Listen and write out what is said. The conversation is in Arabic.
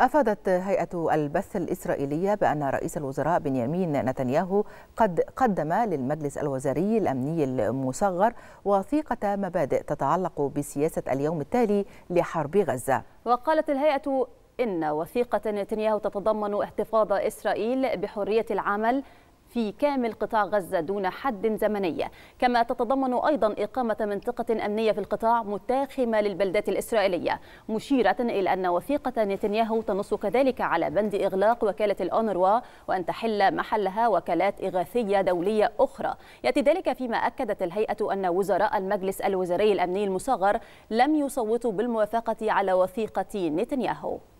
أفادت هيئة البث الإسرائيلية بأن رئيس الوزراء بنيامين نتنياهو قد قدم للمجلس الوزاري الأمني المصغر وثيقة مبادئ تتعلق بسياسة اليوم التالي لحرب غزة وقالت الهيئة إن وثيقة نتنياهو تتضمن احتفاظ إسرائيل بحرية العمل في كامل قطاع غزة دون حد زمني كما تتضمن أيضا إقامة منطقة أمنية في القطاع متاخمة للبلدات الإسرائيلية مشيرة إلى أن وثيقة نتنياهو تنص كذلك على بند إغلاق وكالة الأونروا وأن تحل محلها وكالات إغاثية دولية أخرى يأتي ذلك فيما أكدت الهيئة أن وزراء المجلس الوزاري الأمني المصغر لم يصوتوا بالموافقة على وثيقة نتنياهو